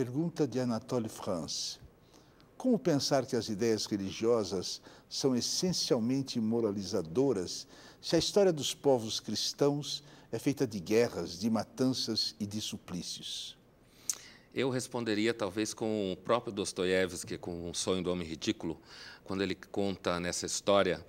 Pergunta de Anatole France. Como pensar que as ideias religiosas são essencialmente moralizadoras se a história dos povos cristãos é feita de guerras, de matanças e de suplícios? Eu responderia talvez com o próprio Dostoiévski, com O Sonho do Homem Ridículo, quando ele conta nessa história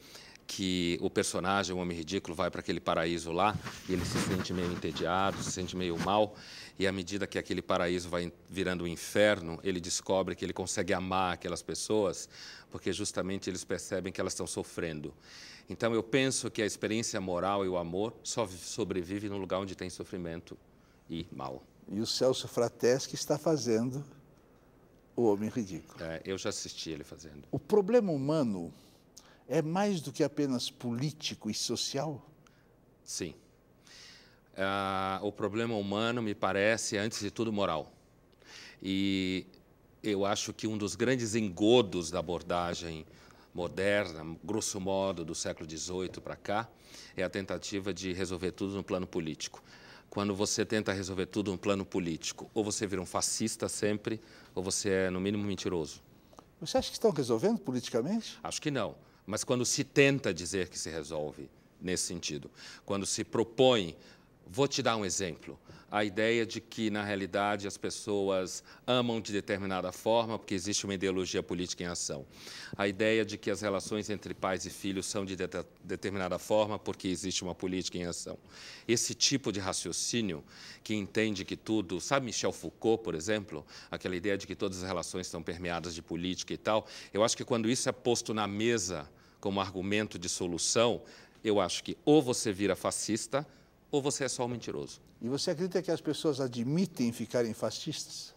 que o personagem, o homem ridículo, vai para aquele paraíso lá e ele se sente meio entediado, se sente meio mal. E à medida que aquele paraíso vai virando um inferno, ele descobre que ele consegue amar aquelas pessoas, porque justamente eles percebem que elas estão sofrendo. Então eu penso que a experiência moral e o amor só sobrevive no lugar onde tem sofrimento e mal. E o Celso Frateschi está fazendo o homem ridículo. É, eu já assisti ele fazendo. O problema humano é mais do que apenas político e social? Sim. Uh, o problema humano, me parece, é, antes de tudo moral. E eu acho que um dos grandes engodos da abordagem moderna, grosso modo, do século XVIII para cá, é a tentativa de resolver tudo no plano político. Quando você tenta resolver tudo no plano político, ou você vira um fascista sempre, ou você é, no mínimo, mentiroso. Você acha que estão resolvendo politicamente? Acho que não. Mas quando se tenta dizer que se resolve nesse sentido, quando se propõe Vou te dar um exemplo. A ideia de que, na realidade, as pessoas amam de determinada forma porque existe uma ideologia política em ação. A ideia de que as relações entre pais e filhos são de, de determinada forma porque existe uma política em ação. Esse tipo de raciocínio que entende que tudo. Sabe Michel Foucault, por exemplo? Aquela ideia de que todas as relações estão permeadas de política e tal. Eu acho que quando isso é posto na mesa como argumento de solução, eu acho que ou você vira fascista ou você é só um mentiroso. E você acredita que as pessoas admitem ficarem fascistas?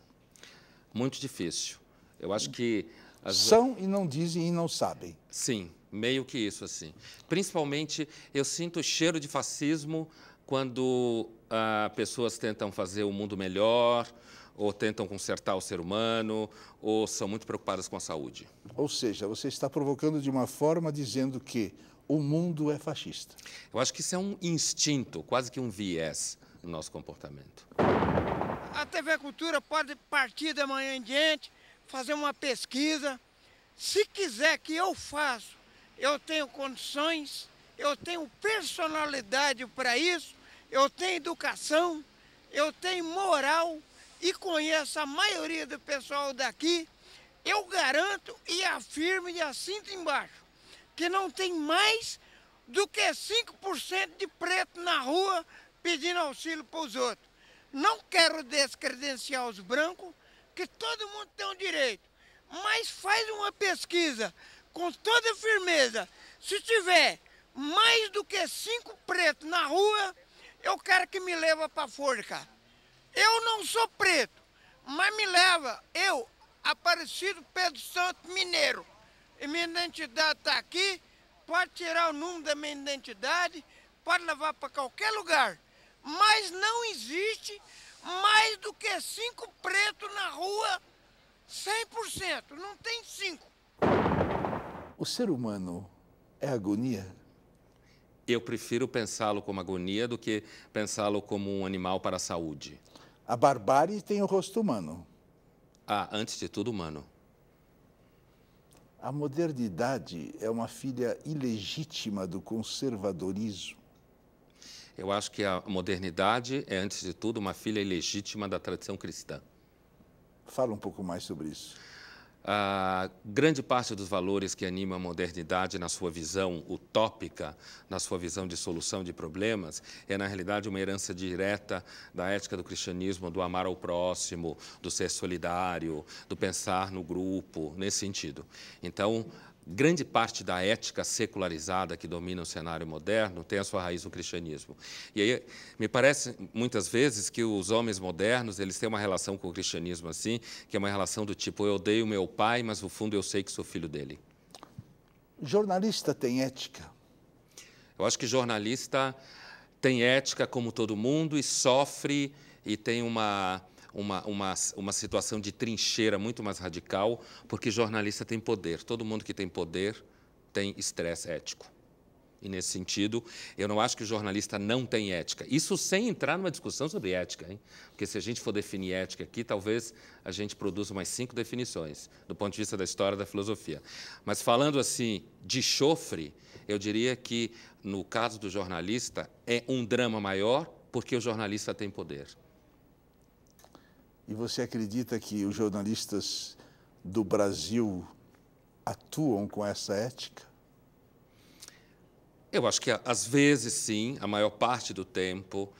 Muito difícil. Eu acho que. As... São e não dizem e não sabem. Sim, meio que isso, assim. Principalmente, eu sinto o cheiro de fascismo quando ah, pessoas tentam fazer o mundo melhor, ou tentam consertar o ser humano, ou são muito preocupadas com a saúde. Ou seja, você está provocando de uma forma dizendo que o mundo é fascista. Eu acho que isso é um instinto, quase que um viés no nosso comportamento. A TV Cultura pode partir da manhã em diante, fazer uma pesquisa. Se quiser que eu faça, eu tenho condições, eu tenho personalidade para isso, eu tenho educação, eu tenho moral e conheço a maioria do pessoal daqui. Eu garanto e afirmo e assinto embaixo que não tem mais do que 5% de preto na rua pedindo auxílio para os outros. Não quero descredenciar os brancos, que todo mundo tem um direito, mas faz uma pesquisa com toda firmeza. Se tiver mais do que cinco pretos na rua, eu quero que me leva para a forca. Eu não sou preto, mas me leva, eu, Aparecido Pedro Santo Mineiro e minha identidade está aqui, pode tirar o número da minha identidade, pode levar para qualquer lugar. Mas não existe mais do que cinco pretos na rua 100%, não tem cinco. O ser humano é agonia? Eu prefiro pensá-lo como agonia do que pensá-lo como um animal para a saúde. A barbárie tem o rosto humano. Ah, antes de tudo, humano. A modernidade é uma filha ilegítima do conservadorismo. Eu acho que a modernidade é, antes de tudo, uma filha ilegítima da tradição cristã. Fala um pouco mais sobre isso a grande parte dos valores que anima a modernidade na sua visão utópica, na sua visão de solução de problemas, é na realidade uma herança direta da ética do cristianismo, do amar ao próximo, do ser solidário, do pensar no grupo, nesse sentido. Então, grande parte da ética secularizada que domina o cenário moderno tem a sua raiz no cristianismo. E aí me parece muitas vezes que os homens modernos, eles têm uma relação com o cristianismo assim, que é uma relação do tipo eu odeio meu pai, mas no fundo eu sei que sou filho dele. Jornalista tem ética? Eu acho que jornalista tem ética como todo mundo e sofre e tem uma uma, uma, uma situação de trincheira muito mais radical, porque jornalista tem poder. Todo mundo que tem poder tem estresse ético. E nesse sentido, eu não acho que o jornalista não tem ética. Isso sem entrar numa discussão sobre ética, hein? Porque se a gente for definir ética aqui, talvez a gente produza umas cinco definições do ponto de vista da história da filosofia. Mas falando assim de chofre, eu diria que no caso do jornalista é um drama maior porque o jornalista tem poder. E você acredita que os jornalistas do Brasil atuam com essa ética? Eu acho que às vezes sim, a maior parte do tempo.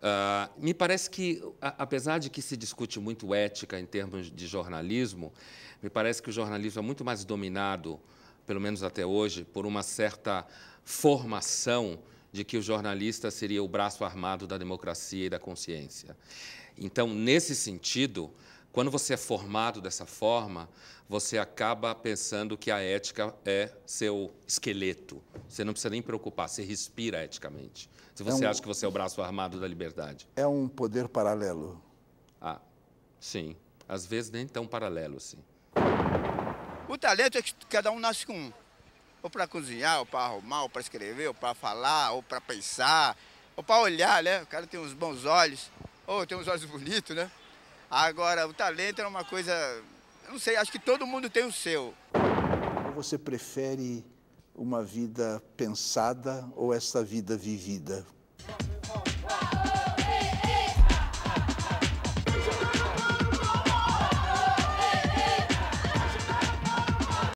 Uh, me parece que, apesar de que se discute muito ética em termos de jornalismo, me parece que o jornalismo é muito mais dominado, pelo menos até hoje, por uma certa formação de que o jornalista seria o braço armado da democracia e da consciência. Então, nesse sentido, quando você é formado dessa forma, você acaba pensando que a ética é seu esqueleto. Você não precisa nem preocupar, você respira eticamente. Se você é um, acha que você é o braço armado da liberdade. É um poder paralelo. Ah, sim. Às vezes nem tão paralelo, sim. O talento é que cada um nasce com um. Ou para cozinhar, ou para arrumar, ou para escrever, ou para falar, ou para pensar, ou para olhar, né? O cara tem uns bons olhos oh, tem uns olhos bonitos, né? Agora, o talento é uma coisa. não sei, acho que todo mundo tem o seu. você prefere uma vida pensada ou essa vida vivida?